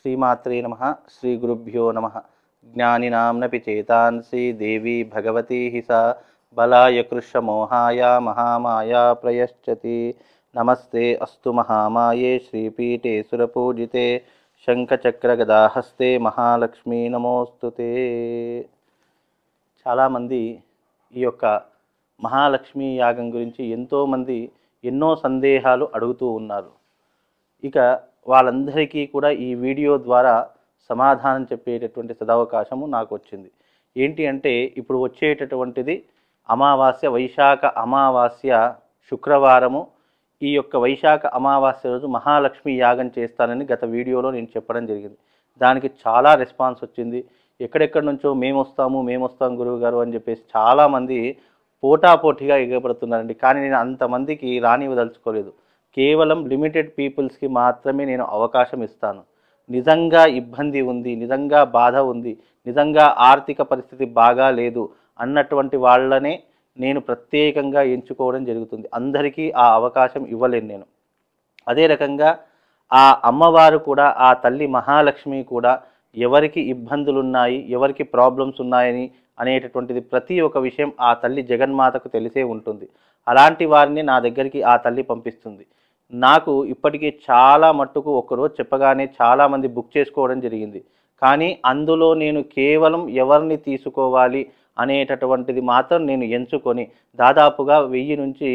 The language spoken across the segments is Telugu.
శ్రీమాత్రే నమ శ్రీ గురుభ్యో నమ జ్ఞానినాంనపి చేతాన్సి దేవి భగవతి సా బలాయ కృషమోహాయ మహామాయా ప్రయశ్చతి నమస్తే అస్తు మహామాయే శ్రీపీఠే సురపూజితే శంఖచక్రగదాహస్తే మహాలక్ష్మీ నమోస్తుతే చాలామంది ఈ యొక్క మహాలక్ష్మీ యాగం గురించి ఎంతోమంది ఎన్నో సందేహాలు అడుగుతూ ఉన్నారు ఇక వాళ్ళందరికీ కూడా ఈ వీడియో ద్వారా సమాధానం చెప్పేటటువంటి సదవకాశము నాకు వచ్చింది ఏంటి అంటే ఇప్పుడు వచ్చేటటువంటిది అమావాస్య వైశాఖ అమావాస్య శుక్రవారము ఈ యొక్క వైశాఖ అమావాస్య రోజు మహాలక్ష్మి యాగం చేస్తానని గత వీడియోలో నేను చెప్పడం జరిగింది దానికి చాలా రెస్పాన్స్ వచ్చింది ఎక్కడెక్కడి నుంచో మేము వస్తాము మేము వస్తాం గురువు గారు అని చెప్పేసి చాలామంది పోటాపోటీగా ఎగబడుతున్నారండి కానీ నేను అంతమందికి రానివ్వదలుచుకోలేదు కేవలం లిమిటెడ్ పీపుల్స్కి మాత్రమే నేను అవకాశం ఇస్తాను నిజంగా ఇబ్బంది ఉంది నిజంగా బాధ ఉంది నిజంగా ఆర్థిక పరిస్థితి బాగా లేదు అన్నటువంటి వాళ్ళనే నేను ప్రత్యేకంగా ఎంచుకోవడం జరుగుతుంది అందరికీ ఆ అవకాశం ఇవ్వలేను నేను అదే రకంగా ఆ అమ్మవారు కూడా ఆ తల్లి మహాలక్ష్మి కూడా ఎవరికి ఇబ్బందులు ఉన్నాయి ఎవరికి ప్రాబ్లమ్స్ ఉన్నాయని అనేటటువంటిది ప్రతి ఒక్క విషయం ఆ తల్లి జగన్మాతకు తెలిసే ఉంటుంది అలాంటి వారిని నా దగ్గరికి ఆ తల్లి పంపిస్తుంది నాకు ఇప్పటికీ చాలా మట్టుకు ఒకరోజు చెప్పగానే చాలామంది బుక్ చేసుకోవడం జరిగింది కానీ అందులో నేను కేవలం ఎవరిని తీసుకోవాలి అనేటటువంటిది మాత్రం నేను ఎంచుకొని దాదాపుగా వెయ్యి నుంచి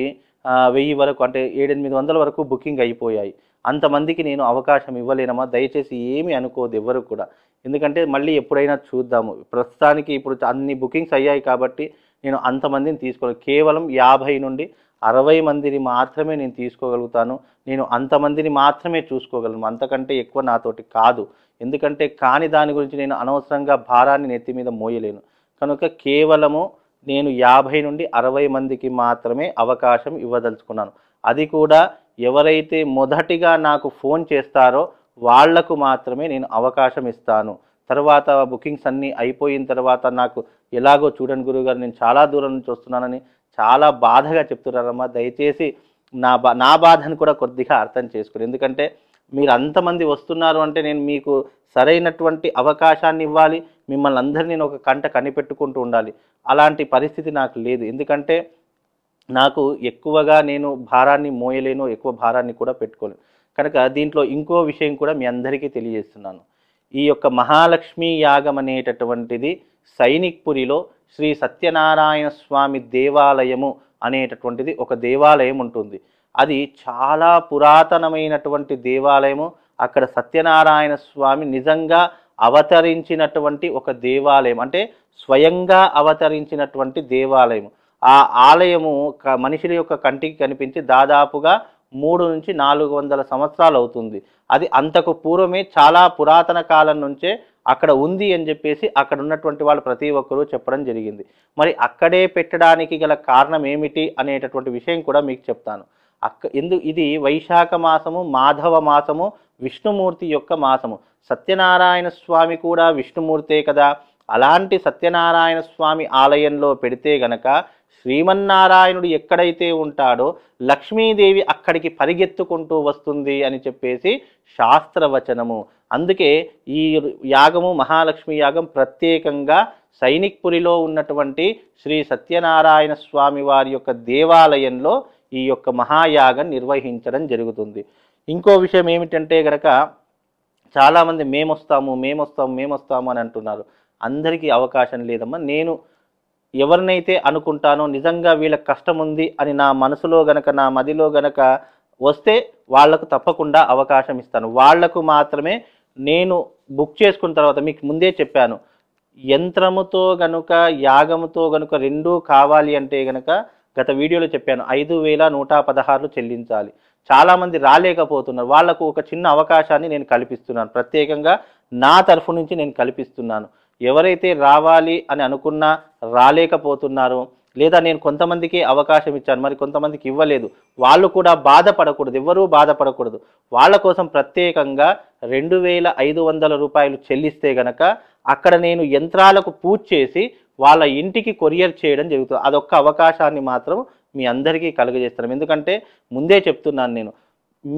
వెయ్యి వరకు అంటే ఏడెనిమిది వందల వరకు బుకింగ్ అయిపోయాయి అంతమందికి నేను అవకాశం ఇవ్వలేనమా దయచేసి ఏమి అనుకోదు ఎవరు కూడా ఎందుకంటే మళ్ళీ ఎప్పుడైనా చూద్దాము ప్రస్తుతానికి ఇప్పుడు అన్ని బుకింగ్స్ అయ్యాయి కాబట్టి నేను అంతమందిని తీసుకోలేదు కేవలం యాభై నుండి అరవై మందిని మాత్రమే నేను తీసుకోగలుగుతాను నేను అంతమందిని మాత్రమే చూసుకోగలను అంతకంటే ఎక్కువ నాతోటి కాదు ఎందుకంటే కాని దాని గురించి నేను అనవసరంగా భారాన్ని నెత్తి మీద మోయలేను కనుక కేవలము నేను యాభై నుండి అరవై మందికి మాత్రమే అవకాశం ఇవ్వదలుచుకున్నాను అది కూడా ఎవరైతే మొదటిగా నాకు ఫోన్ చేస్తారో వాళ్లకు మాత్రమే నేను అవకాశం ఇస్తాను తర్వాత బుకింగ్స్ అన్నీ అయిపోయిన తర్వాత నాకు ఎలాగో చూడండి గురువుగారు నేను చాలా దూరం నుంచి వస్తున్నానని చాలా బాధగా చెప్తున్నారమ్మా దయచేసి నా బా నా బాధను కూడా కొద్దిగా అర్థం చేసుకుని ఎందుకంటే మీరు అంతమంది వస్తున్నారు అంటే నేను మీకు సరైనటువంటి అవకాశాన్ని ఇవ్వాలి మిమ్మల్ని అందరినీ నేను ఒక కంట కనిపెట్టుకుంటూ ఉండాలి అలాంటి పరిస్థితి నాకు లేదు ఎందుకంటే నాకు ఎక్కువగా నేను భారాన్ని మోయలేను ఎక్కువ భారాన్ని కూడా పెట్టుకోలేను కనుక దీంట్లో ఇంకో విషయం కూడా మీ అందరికీ తెలియజేస్తున్నాను ఈ యొక్క మహాలక్ష్మి యాగం అనేటటువంటిది సైనిక్పురిలో శ్రీ సత్యనారాయణ స్వామి దేవాలయము అనేటటువంటిది ఒక దేవాలయం ఉంటుంది అది చాలా పురాతనమైనటువంటి దేవాలయము అక్కడ సత్యనారాయణ స్వామి నిజంగా అవతరించినటువంటి ఒక దేవాలయం అంటే స్వయంగా అవతరించినటువంటి దేవాలయం ఆ ఆలయము మనుషుల యొక్క కంటికి కనిపించి దాదాపుగా మూడు నుంచి నాలుగు వందల సంవత్సరాలు అవుతుంది అది అంతకు పూర్వమే చాలా పురాతన కాలం నుంచే అక్కడ ఉంది అని చెప్పేసి అక్కడ ఉన్నటువంటి వాళ్ళు ప్రతి ఒక్కరూ చెప్పడం జరిగింది మరి అక్కడే పెట్టడానికి గల కారణం ఏమిటి అనేటటువంటి విషయం కూడా మీకు చెప్తాను అక్క ఎందు ఇది వైశాఖ మాసము మాధవ మాసము విష్ణుమూర్తి యొక్క మాసము సత్యనారాయణ స్వామి కూడా విష్ణుమూర్తే కదా అలాంటి సత్యనారాయణ స్వామి ఆలయంలో పెడితే గనక శ్రీమన్నారాయణుడు ఎక్కడైతే ఉంటాడో లక్ష్మీదేవి అక్కడికి పరిగెత్తుకుంటూ వస్తుంది అని చెప్పేసి శాస్త్రవచనము అందుకే ఈ యాగము మహాలక్ష్మి యాగం ప్రత్యేకంగా సైనిక్పురిలో ఉన్నటువంటి శ్రీ సత్యనారాయణ స్వామి వారి యొక్క దేవాలయంలో ఈ యొక్క మహాయాగం నిర్వహించడం జరుగుతుంది ఇంకో విషయం ఏమిటంటే గనక చాలామంది మేమొస్తాము మేమొస్తాము మేమొస్తాము అని అంటున్నారు అందరికీ అవకాశం లేదమ్మా నేను ఎవరినైతే అనుకుంటానో నిజంగా వీళ్ళకి కష్టం ఉంది అని నా మనసులో గనక నా మదిలో గనక వస్తే వాళ్లకు తప్పకుండా అవకాశం ఇస్తాను వాళ్లకు మాత్రమే నేను బుక్ చేసుకున్న తర్వాత మీకు ముందే చెప్పాను యంత్రముతో గనుక యాగముతో గనుక రెండూ కావాలి అంటే గనక గత వీడియోలో చెప్పాను ఐదు వేల నూట పదహారులు చెల్లించాలి చాలామంది రాలేకపోతున్నారు వాళ్లకు ఒక చిన్న అవకాశాన్ని నేను కల్పిస్తున్నాను ప్రత్యేకంగా నా తరఫు నుంచి నేను కల్పిస్తున్నాను ఎవరైతే రావాలి అని అనుకున్నా రాలేకపోతున్నారు లేదా నేను కొంతమందికి అవకాశం ఇచ్చాను మరి కొంతమందికి ఇవ్వలేదు వాళ్ళు కూడా బాధపడకూడదు ఎవ్వరూ బాధపడకూడదు వాళ్ళ కోసం ప్రత్యేకంగా రెండు వేల ఐదు వందల రూపాయలు చెల్లిస్తే గనక అక్కడ నేను యంత్రాలకు పూజ చేసి వాళ్ళ ఇంటికి కొరియర్ చేయడం జరుగుతుంది అదొక్క అవకాశాన్ని మాత్రం మీ అందరికీ కలుగజేస్తాను ఎందుకంటే ముందే చెప్తున్నాను నేను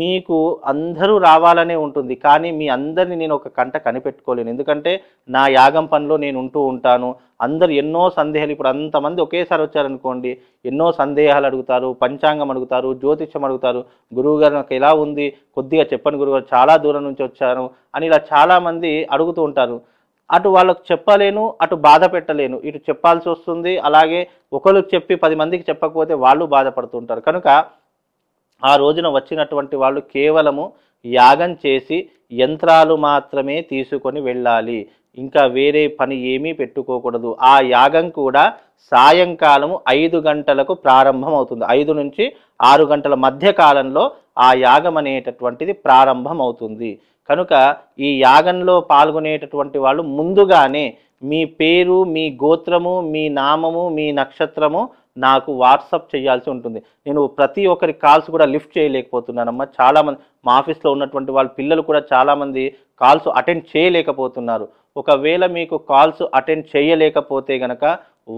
మీకు అందరూ రావాలనే ఉంటుంది కానీ మీ అందరిని నేను ఒక కంట కనిపెట్టుకోలేను ఎందుకంటే నా యాగం పనిలో నేను ఉంటూ ఉంటాను అందరు ఎన్నో సందేహాలు ఇప్పుడు అంతమంది ఒకేసారి వచ్చారనుకోండి ఎన్నో సందేహాలు అడుగుతారు పంచాంగం అడుగుతారు జ్యోతిష్యం అడుగుతారు గురువుగారు నాకు ఎలా ఉంది కొద్దిగా చెప్పండి గురువుగారు చాలా దూరం నుంచి వచ్చాను అని ఇలా చాలామంది అడుగుతూ ఉంటారు అటు వాళ్ళకు చెప్పలేను అటు బాధ పెట్టలేను ఇటు చెప్పాల్సి వస్తుంది అలాగే ఒకరికి చెప్పి పది మందికి చెప్పకపోతే వాళ్ళు బాధపడుతుంటారు కనుక ఆ రోజున వచ్చినటువంటి వాళ్ళు కేవలము యాగం చేసి యంత్రాలు మాత్రమే తీసుకొని వెళ్ళాలి ఇంకా వేరే పని ఏమీ పెట్టుకోకూడదు ఆ యాగం కూడా సాయంకాలము ఐదు గంటలకు ప్రారంభం అవుతుంది ఐదు నుంచి ఆరు గంటల మధ్య కాలంలో ఆ యాగం అనేటటువంటిది ప్రారంభం అవుతుంది కనుక ఈ యాగంలో పాల్గొనేటటువంటి వాళ్ళు ముందుగానే మీ పేరు మీ గోత్రము మీ నామము మీ నక్షత్రము నాకు వాట్సాప్ చేయాల్సి ఉంటుంది నేను ప్రతి ఒక్కరి కాల్స్ కూడా లిఫ్ట్ చేయలేకపోతున్నానమ్మా చాలామంది మా ఆఫీస్లో ఉన్నటువంటి వాళ్ళ పిల్లలు కూడా చాలామంది కాల్స్ అటెండ్ చేయలేకపోతున్నారు ఒకవేళ మీకు కాల్స్ అటెండ్ చేయలేకపోతే గనక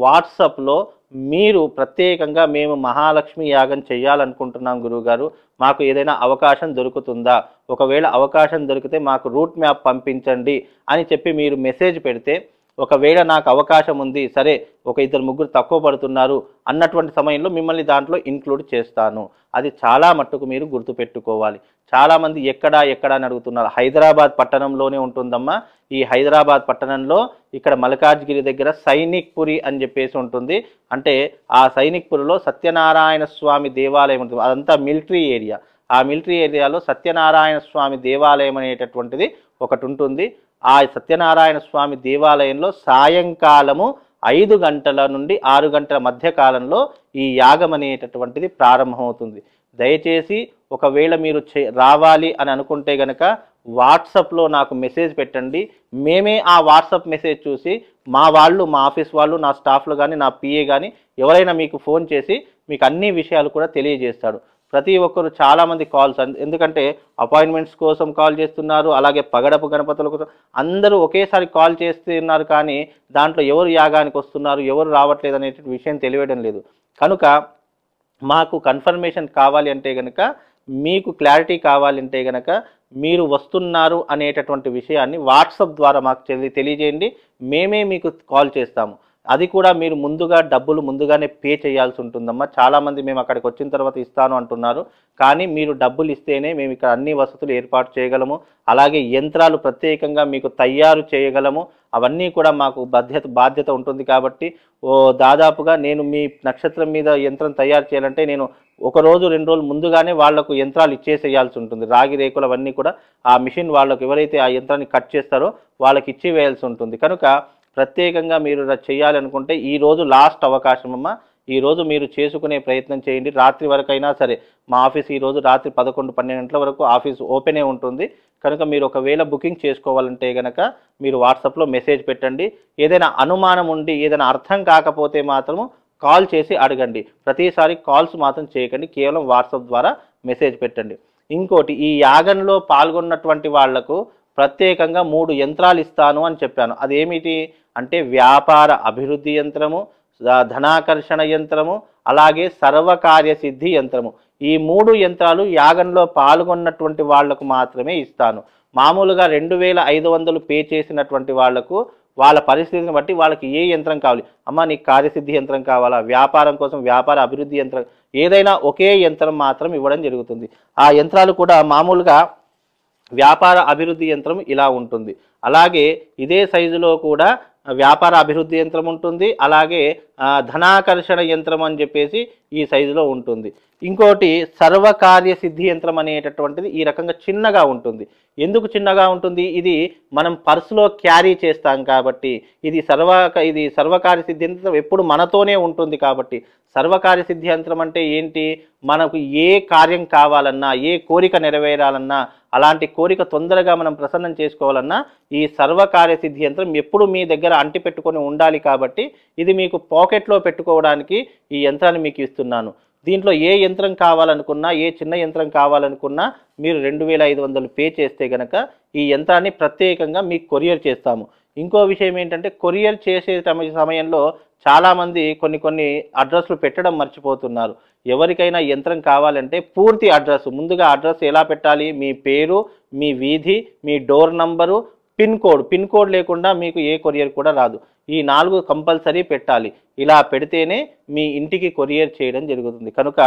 వాట్సాప్లో మీరు ప్రత్యేకంగా మేము మహాలక్ష్మి యాగం చేయాలనుకుంటున్నాం గురువుగారు మాకు ఏదైనా అవకాశం దొరుకుతుందా ఒకవేళ అవకాశం దొరికితే మాకు రూట్ మ్యాప్ పంపించండి అని చెప్పి మీరు మెసేజ్ పెడితే ఒకవేళ నాకు అవకాశం ఉంది సరే ఒక ఇద్దరు ముగ్గురు తక్కువ పడుతున్నారు అన్నటువంటి సమయంలో మిమ్మల్ని దాంట్లో ఇంక్లూడ్ చేస్తాను అది చాలా మట్టుకు మీరు గుర్తుపెట్టుకోవాలి చాలామంది ఎక్కడా ఎక్కడా అని అడుగుతున్నారు హైదరాబాద్ పట్టణంలోనే ఉంటుందమ్మా ఈ హైదరాబాద్ పట్టణంలో ఇక్కడ మల్కాజ్గిరి దగ్గర సైనిక్పురి అని చెప్పేసి ఉంటుంది అంటే ఆ సైనిక్పురిలో సత్యనారాయణ స్వామి దేవాలయం ఉంటుంది అదంతా మిలిటరీ ఏరియా ఆ మిలిటరీ ఏరియాలో సత్యనారాయణ స్వామి దేవాలయం అనేటటువంటిది ఒకటి ఉంటుంది ఆ సత్యనారాయణ స్వామి దేవాలయంలో సాయంకాలము ఐదు గంటల నుండి ఆరు గంటల మధ్య కాలంలో ఈ యాగం అనేటటువంటిది ప్రారంభమవుతుంది దయచేసి ఒకవేళ మీరు రావాలి అని అనుకుంటే గనక వాట్సప్లో నాకు మెసేజ్ పెట్టండి మేమే ఆ వాట్సప్ మెసేజ్ చూసి మా వాళ్ళు మా ఆఫీస్ వాళ్ళు నా స్టాఫ్లు కానీ నా పిఏ కానీ ఎవరైనా మీకు ఫోన్ చేసి మీకు అన్ని విషయాలు కూడా తెలియజేస్తాడు ప్రతి ఒక్కరు చాలామంది కాల్స్ ఎందుకంటే అపాయింట్మెంట్స్ కోసం కాల్ చేస్తున్నారు అలాగే పగడపు గణపతుల కోసం అందరూ ఒకేసారి కాల్ చేస్తున్నారు కానీ దాంట్లో ఎవరు యాగానికి వస్తున్నారు ఎవరు రావట్లేదు అనే విషయం తెలియడం లేదు కనుక మాకు కన్ఫర్మేషన్ కావాలి అంటే కనుక మీకు క్లారిటీ కావాలంటే కనుక మీరు వస్తున్నారు అనేటటువంటి విషయాన్ని వాట్సాప్ ద్వారా మాకు తెలియజేయండి మేమే మీకు కాల్ చేస్తాము అది కూడా మీరు ముందుగా డబ్బులు ముందుగానే పే చేయాల్సి ఉంటుందమ్మా చాలామంది మేము అక్కడికి వచ్చిన తర్వాత ఇస్తాను అంటున్నారు కానీ మీరు డబ్బులు ఇస్తేనే మేము ఇక్కడ అన్ని వసతులు ఏర్పాటు చేయగలము అలాగే యంత్రాలు ప్రత్యేకంగా మీకు తయారు చేయగలము అవన్నీ కూడా మాకు బాధ్యత బాధ్యత ఉంటుంది కాబట్టి ఓ దాదాపుగా నేను మీ నక్షత్రం మీద యంత్రం తయారు చేయాలంటే నేను ఒక రోజు రెండు రోజులు ముందుగానే వాళ్లకు యంత్రాలు ఇచ్చేసేయాల్సి ఉంటుంది రాగి రేకులు అవన్నీ కూడా ఆ మిషన్ వాళ్ళకు ఎవరైతే ఆ యంత్రాన్ని కట్ చేస్తారో వాళ్ళకి ఇచ్చి వేయాల్సి ఉంటుంది కనుక ప్రత్యేకంగా మీరు చేయాలనుకుంటే ఈరోజు లాస్ట్ అవకాశం అమ్మ ఈరోజు మీరు చేసుకునే ప్రయత్నం చేయండి రాత్రి వరకు అయినా సరే మా ఆఫీస్ ఈరోజు రాత్రి పదకొండు పన్నెండు గంటల వరకు ఆఫీస్ ఓపెనే ఉంటుంది కనుక మీరు ఒకవేళ బుకింగ్ చేసుకోవాలంటే కనుక మీరు వాట్సాప్లో మెసేజ్ పెట్టండి ఏదైనా అనుమానం ఉండి ఏదైనా అర్థం కాకపోతే మాత్రము కాల్ చేసి అడగండి ప్రతిసారి కాల్స్ మాత్రం చేయకండి కేవలం వాట్సాప్ ద్వారా మెసేజ్ పెట్టండి ఇంకోటి ఈ యాగంలో పాల్గొన్నటువంటి వాళ్లకు ప్రత్యేకంగా మూడు యంత్రాలు ఇస్తాను అని చెప్పాను అదేమిటి అంటే వ్యాపార అభివృద్ధి యంత్రము ధనాకర్షణ యంత్రము అలాగే సర్వకార్యసిద్ధి యంత్రము ఈ మూడు యంత్రాలు యాగంలో పాల్గొన్నటువంటి వాళ్లకు మాత్రమే ఇస్తాను మామూలుగా రెండు వేల ఐదు వందలు పే చేసినటువంటి వాళ్లకు వాళ్ళ పరిస్థితిని బట్టి వాళ్ళకి ఏ యంత్రం కావాలి అమ్మ నీకు కార్యసిద్ధి యంత్రం కావాలా వ్యాపారం కోసం వ్యాపార అభివృద్ధి యంత్రం ఏదైనా ఒకే యంత్రం మాత్రం ఇవ్వడం జరుగుతుంది ఆ యంత్రాలు కూడా మామూలుగా వ్యాపార అభివృద్ధి యంత్రం ఇలా ఉంటుంది అలాగే ఇదే సైజులో కూడా వ్యాపార అభివృద్ధి యంత్రం ఉంటుంది అలాగే ధనాకర్షణ యంత్రం అని చెప్పేసి ఈ సైజులో ఉంటుంది ఇంకోటి సర్వకార్య సిద్ధి యంత్రం అనేటటువంటిది ఈ రకంగా చిన్నగా ఉంటుంది ఎందుకు చిన్నగా ఉంటుంది ఇది మనం పర్సులో క్యారీ చేస్తాం కాబట్టి ఇది సర్వ ఇది సర్వకార్య సిద్ధి యంత్రం ఎప్పుడు మనతోనే ఉంటుంది కాబట్టి సర్వకార్య సిద్ధి యంత్రం అంటే ఏంటి మనకు ఏ కార్యం కావాలన్నా ఏ కోరిక నెరవేరాలన్నా అలాంటి కోరిక తొందరగా మనం ప్రసన్నం చేసుకోవాలన్నా ఈ సర్వకార్య సిద్ధి యంత్రం ఎప్పుడు మీ దగ్గర అంటిపెట్టుకొని ఉండాలి కాబట్టి ఇది మీకు పో పాకెట్లో పెట్టుకోవడానికి ఈ యంత్రాన్ని మీకు ఇస్తున్నాను దీంట్లో ఏ యంత్రం కావాలనుకున్నా ఏ చిన్న యంత్రం కావాలనుకున్నా మీరు రెండు వేల ఐదు వందలు పే చేస్తే గనక ఈ యంత్రాన్ని ప్రత్యేకంగా మీకు కొరియర్ చేస్తాము ఇంకో విషయం ఏంటంటే కొరియర్ చేసే సమయంలో చాలామంది కొన్ని కొన్ని అడ్రస్లు పెట్టడం మర్చిపోతున్నారు ఎవరికైనా యంత్రం కావాలంటే పూర్తి అడ్రస్ ముందుగా అడ్రస్ ఎలా పెట్టాలి మీ పేరు మీ వీధి మీ door number pin code pin code లేకుండా మీకు ఏ కొరియర్ కూడా రాదు ఈ నాలుగు కంపల్సరీ పెట్టాలి ఇలా పెడితేనే మీ ఇంటికి కొరియర్ చేయడం జరుగుతుంది కనుక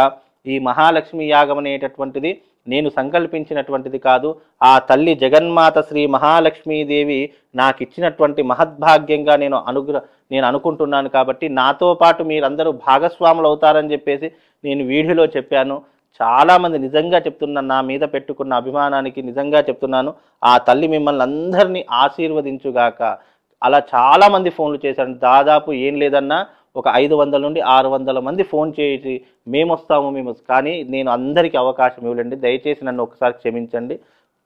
ఈ మహాలక్ష్మి యాగం అనేటటువంటిది నేను సంకల్పించినటువంటిది కాదు ఆ తల్లి జగన్మాత శ్రీ మహాలక్ష్మీదేవి నాకు ఇచ్చినటువంటి మహద్భాగ్యంగా నేను అనుగ్ర నేను అనుకుంటున్నాను కాబట్టి నాతో పాటు మీరందరూ భాగస్వాములు అవుతారని చెప్పేసి నేను వీడియోలో చెప్పాను చాలామంది నిజంగా చెప్తున్నా నా మీద పెట్టుకున్న అభిమానానికి నిజంగా చెప్తున్నాను ఆ తల్లి మిమ్మల్ని అందరినీ ఆశీర్వదించుగాక అలా చాలామంది ఫోన్లు చేశారు దాదాపు ఏం లేదన్నా ఒక ఐదు వందల నుండి ఆరు వందల మంది ఫోన్ చేసి మేము వస్తాము మేము కానీ నేను అందరికీ అవకాశం ఇవ్వలేండి దయచేసి నన్ను ఒకసారి క్షమించండి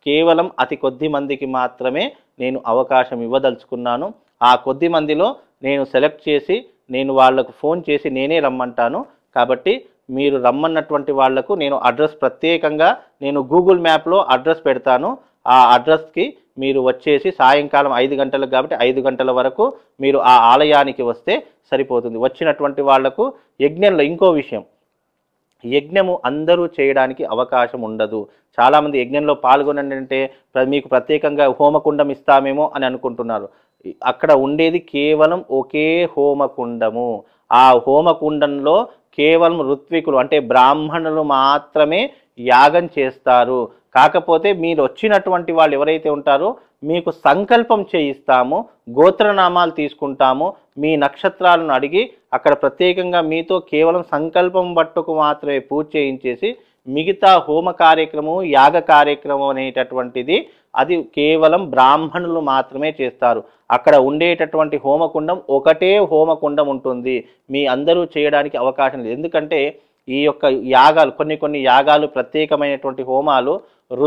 కేవలం అతి కొద్ది మందికి మాత్రమే నేను అవకాశం ఇవ్వదలుచుకున్నాను ఆ కొద్ది మందిలో నేను సెలెక్ట్ చేసి నేను వాళ్లకు ఫోన్ చేసి నేనే రమ్మంటాను కాబట్టి మీరు రమ్మన్నటువంటి వాళ్లకు నేను అడ్రస్ ప్రత్యేకంగా నేను గూగుల్ మ్యాప్లో అడ్రస్ పెడతాను ఆ అడ్రస్కి మీరు వచ్చేసి సాయంకాలం ఐదు గంటలకు కాబట్టి ఐదు గంటల వరకు మీరు ఆ ఆలయానికి వస్తే సరిపోతుంది వచ్చినటువంటి వాళ్లకు యజ్ఞంలో ఇంకో విషయం యజ్ఞము అందరూ చేయడానికి అవకాశం ఉండదు చాలామంది యజ్ఞంలో పాల్గొనండి అంటే మీకు ప్రత్యేకంగా హోమకుండం ఇస్తామేమో అని అనుకుంటున్నారు అక్కడ ఉండేది కేవలం ఒకే హోమకుండము ఆ హోమకుండంలో కేవలం ఋత్వికులు అంటే బ్రాహ్మణులు మాత్రమే యాగం చేస్తారు కాకపోతే మీరు వచ్చినటువంటి వాళ్ళు ఎవరైతే ఉంటారో మీకు సంకల్పం చేయిస్తాము గోత్రనామాలు తీసుకుంటాము మీ నక్షత్రాలను అడిగి అక్కడ ప్రత్యేకంగా మీతో కేవలం సంకల్పం పట్టుకు మాత్రమే పూజ చేయించేసి మిగతా హోమ కార్యక్రమం యాగ కార్యక్రమం అనేటటువంటిది అది కేవలం బ్రాహ్మణులు మాత్రమే చేస్తారు అక్కడ ఉండేటటువంటి హోమకుండం ఒకటే హోమకుండం ఉంటుంది మీ అందరూ చేయడానికి అవకాశం లేదు ఎందుకంటే ఈ యొక్క యాగాలు కొన్ని కొన్ని యాగాలు ప్రత్యేకమైనటువంటి హోమాలు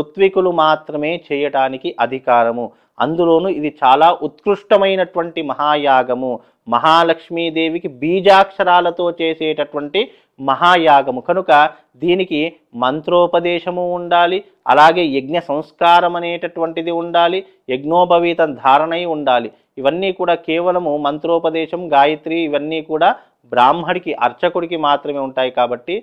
ఋత్వికులు మాత్రమే చేయటానికి అధికారము అందులోనూ ఇది చాలా ఉత్కృష్టమైనటువంటి మహాయాగము మహాలక్ష్మీదేవికి బీజాక్షరాలతో చేసేటటువంటి మహాయాగము కనుక దీనికి మంత్రోపదేశము ఉండాలి అలాగే యజ్ఞ సంస్కారం అనేటటువంటిది ఉండాలి యజ్ఞోపవీతం ధారణై ఉండాలి ఇవన్నీ కూడా కేవలము మంత్రోపదేశం గాయత్రి ఇవన్నీ కూడా బ్రాహ్మడికి అర్చకుడికి మాత్రమే ఉంటాయి కాబట్టి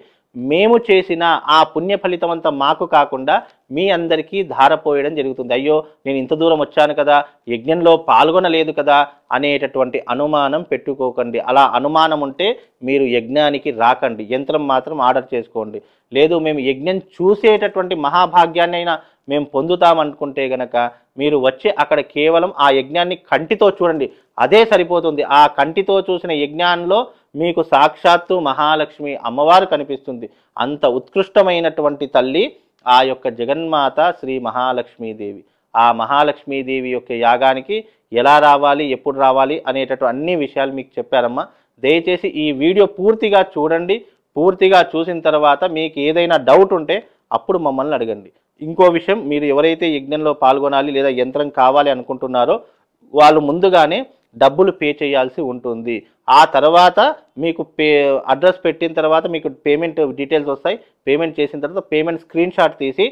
మేము చేసిన ఆ పుణ్య ఫలితం అంతా మాకు కాకుండా మీ అందరికీ ధారపోయడం జరుగుతుంది అయ్యో నేను ఇంత దూరం వచ్చాను కదా యజ్ఞంలో పాల్గొనలేదు కదా అనేటటువంటి అనుమానం పెట్టుకోకండి అలా అనుమానం ఉంటే మీరు యజ్ఞానికి రాకండి యంత్రం మాత్రం ఆర్డర్ చేసుకోండి లేదు మేము యజ్ఞం చూసేటటువంటి మహాభాగ్యాన్ని అయినా మేము పొందుతామనుకుంటే గనక మీరు వచ్చి అక్కడ కేవలం ఆ యజ్ఞాన్ని కంటితో చూడండి అదే సరిపోతుంది ఆ కంటితో చూసిన యజ్ఞాన్లో మీకు సాక్షాత్తు మహాలక్ష్మి అమ్మవారు కనిపిస్తుంది అంత ఉత్కృష్టమైనటువంటి తల్లి ఆ యొక్క జగన్మాత శ్రీ మహాలక్ష్మీదేవి ఆ మహాలక్ష్మీదేవి యొక్క యాగానికి ఎలా రావాలి ఎప్పుడు రావాలి అనేటటువంటి అన్ని విషయాలు మీకు చెప్పారమ్మా దయచేసి ఈ వీడియో పూర్తిగా చూడండి పూర్తిగా చూసిన తర్వాత మీకు ఏదైనా డౌట్ ఉంటే అప్పుడు మమ్మల్ని అడగండి ఇంకో విషయం మీరు ఎవరైతే యజ్ఞంలో పాల్గొనాలి లేదా యంత్రం కావాలి అనుకుంటున్నారో వాళ్ళు ముందుగానే డబ్బులు పే చేయాల్సి ఉంటుంది ఆ తర్వాత మీకు పే అడ్రస్ పెట్టిన తర్వాత మీకు పేమెంట్ డీటెయిల్స్ వస్తాయి పేమెంట్ చేసిన తర్వాత పేమెంట్ స్క్రీన్ షాట్ తీసి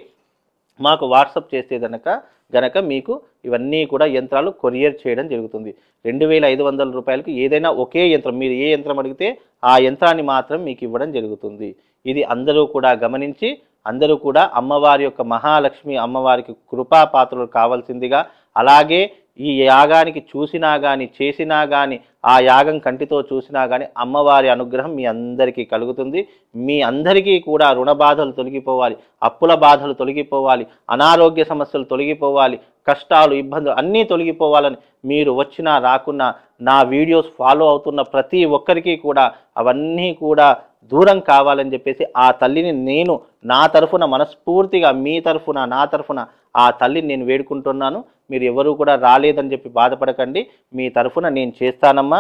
మాకు వాట్సప్ చేస్తే కనుక గనక మీకు ఇవన్నీ కూడా యంత్రాలు కొరియర్ చేయడం జరుగుతుంది రెండు వేల ఐదు వందల రూపాయలకి ఏదైనా ఒకే యంత్రం మీరు ఏ యంత్రం అడిగితే ఆ యంత్రాన్ని మాత్రం మీకు ఇవ్వడం జరుగుతుంది ఇది అందరూ కూడా గమనించి అందరూ కూడా అమ్మవారి యొక్క మహాలక్ష్మి అమ్మవారికి కృపాపాత్రులు కావాల్సిందిగా అలాగే ఈ యాగానికి చూసినా కానీ చేసినా కానీ ఆ యాగం కంటితో చూసినా కానీ అమ్మవారి అనుగ్రహం మీ అందరికీ కలుగుతుంది మీ అందరికీ కూడా రుణ బాధలు తొలగిపోవాలి అప్పుల బాధలు తొలగిపోవాలి అనారోగ్య సమస్యలు తొలగిపోవాలి కష్టాలు ఇబ్బందులు అన్నీ తొలగిపోవాలని మీరు వచ్చినా రాకున్నా నా వీడియోస్ ఫాలో అవుతున్న ప్రతి ఒక్కరికి కూడా అవన్నీ కూడా దూరం కావాలని చెప్పేసి ఆ తల్లిని నేను నా తరఫున మనస్ఫూర్తిగా మీ తరఫున నా తరఫున ఆ తల్లిని నేను వేడుకుంటున్నాను మీరు ఎవరూ కూడా రాలేదని చెప్పి బాధపడకండి మీ తరఫున నేను చేస్తానమ్మా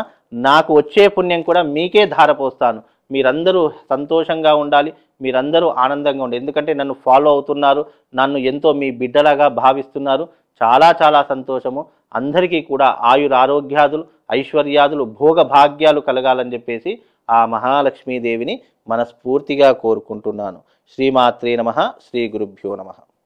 నాకు వచ్చే పుణ్యం కూడా మీకే ధారపోస్తాను మీరందరూ సంతోషంగా ఉండాలి మీరందరూ ఆనందంగా ఉండాలి ఎందుకంటే నన్ను ఫాలో అవుతున్నారు నన్ను ఎంతో మీ బిడ్డలాగా భావిస్తున్నారు చాలా చాలా సంతోషము అందరికీ కూడా ఆయురారోగ్యాదులు ఐశ్వర్యాదులు భోగభాగ్యాలు కలగాలని చెప్పేసి ఆ మహాలక్ష్మీదేవిని మనస్ఫూర్తిగా కోరుకుంటున్నాను శ్రీమాత్రే నమ శ్రీ గురుభ్యో నమ